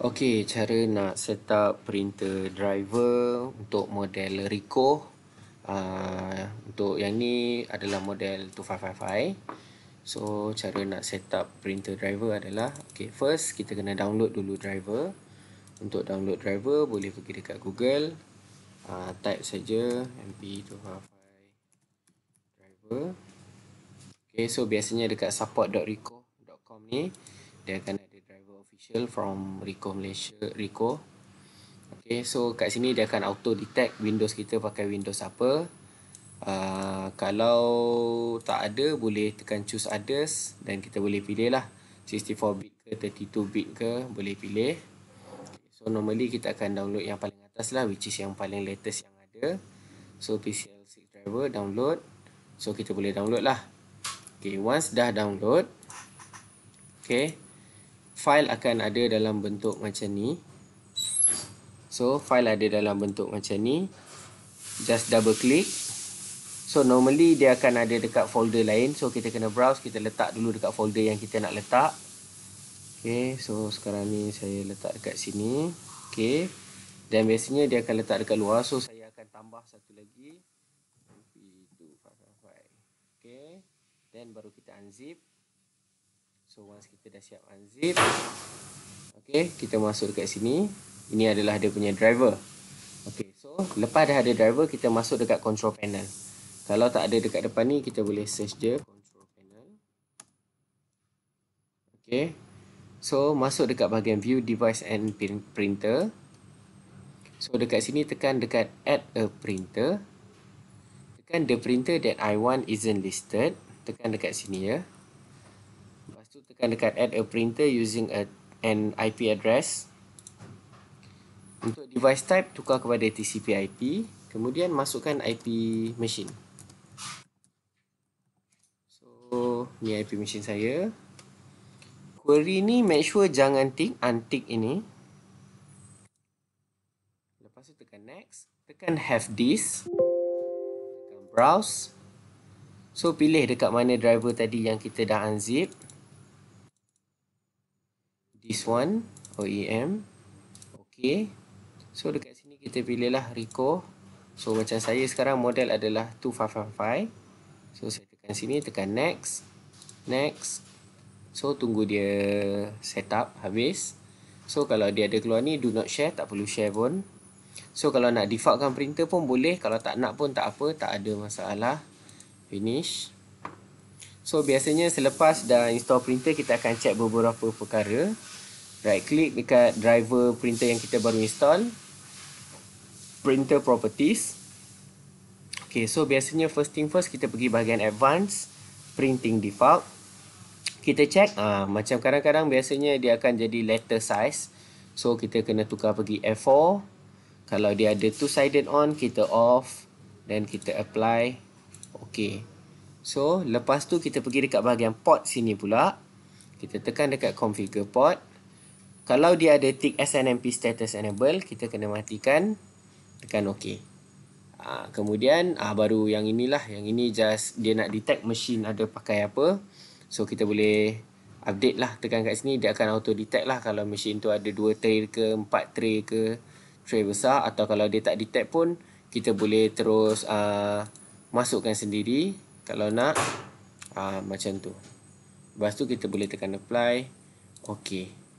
Okey, cara nak set up printer driver untuk model Ricoh Uh, untuk yang ni adalah model 2555. So, cara nak set up printer driver adalah, okey, first kita kena download dulu driver. Untuk download driver boleh pergi dekat Google. Uh, type saja MP255 driver. Okey, so biasanya dekat support.rico.com ni dia akan official from Rico Malaysia Rico okay so kat sini dia akan auto detect Windows kita pakai Windows apa uh, kalau tak ada boleh tekan choose others dan kita boleh pilih lah 64 bit ke 32 bit ke boleh pilih okay, so normally kita akan download yang paling atas lah which is yang paling latest yang ada so PCL6 driver download so kita boleh download lah okay once dah download okay file akan ada dalam bentuk macam ni so file ada dalam bentuk macam ni just double click so normally dia akan ada dekat folder lain so kita kena browse kita letak dulu dekat folder yang kita nak letak okey so sekarang ni saya letak dekat sini okey dan biasanya dia akan letak dekat luar so saya akan tambah satu lagi itu file then baru kita unzip So once kita dah siap unzip Okay kita masuk dekat sini Ini adalah dia punya driver Okay so lepas dah ada driver Kita masuk dekat control panel Kalau tak ada dekat depan ni kita boleh search dia Control panel Okay So masuk dekat bahagian view device and printer So dekat sini tekan dekat add a printer Tekan the printer that I want isn't listed Tekan dekat sini ya tekan dekat add a printer using a, an IP address. Untuk device type, tukar kepada TCP IP. Kemudian masukkan IP machine. So, ni IP machine saya. Query ni make sure jangan tick, untick ini. Lepas tu tekan next. Tekan have this. Tekan browse. So, pilih dekat mana driver tadi yang kita dah unzip this one OEM okey so dekat sini kita pilihlah Rico so macam saya sekarang model adalah 2555 so saya tekan sini tekan next next so tunggu dia set up habis so kalau dia ada keluar ni do not share tak perlu share pun so kalau nak defaultkan printer pun boleh kalau tak nak pun tak apa tak ada masalah finish so biasanya selepas dah install printer kita akan check beberapa perkara right click dekat driver printer yang kita baru install printer properties ok so biasanya first thing first kita pergi bahagian advance printing default kita check uh, macam kadang-kadang biasanya dia akan jadi letter size so kita kena tukar pergi F4 kalau dia ada two sided on kita off then kita apply ok so lepas tu kita pergi dekat bahagian port sini pula kita tekan dekat configure port kalau dia ada tick SNMP status enable, kita kena matikan. Tekan OK. Ha, kemudian ha, baru yang inilah. Yang ini just dia nak detect machine ada pakai apa. So kita boleh update lah. Tekan kat sini dia akan auto detect lah. Kalau machine tu ada 2 tray ke 4 tray ke tray besar. Atau kalau dia tak detect pun kita boleh terus ha, masukkan sendiri. Kalau nak ha, macam tu. Lepas tu kita boleh tekan apply. OK.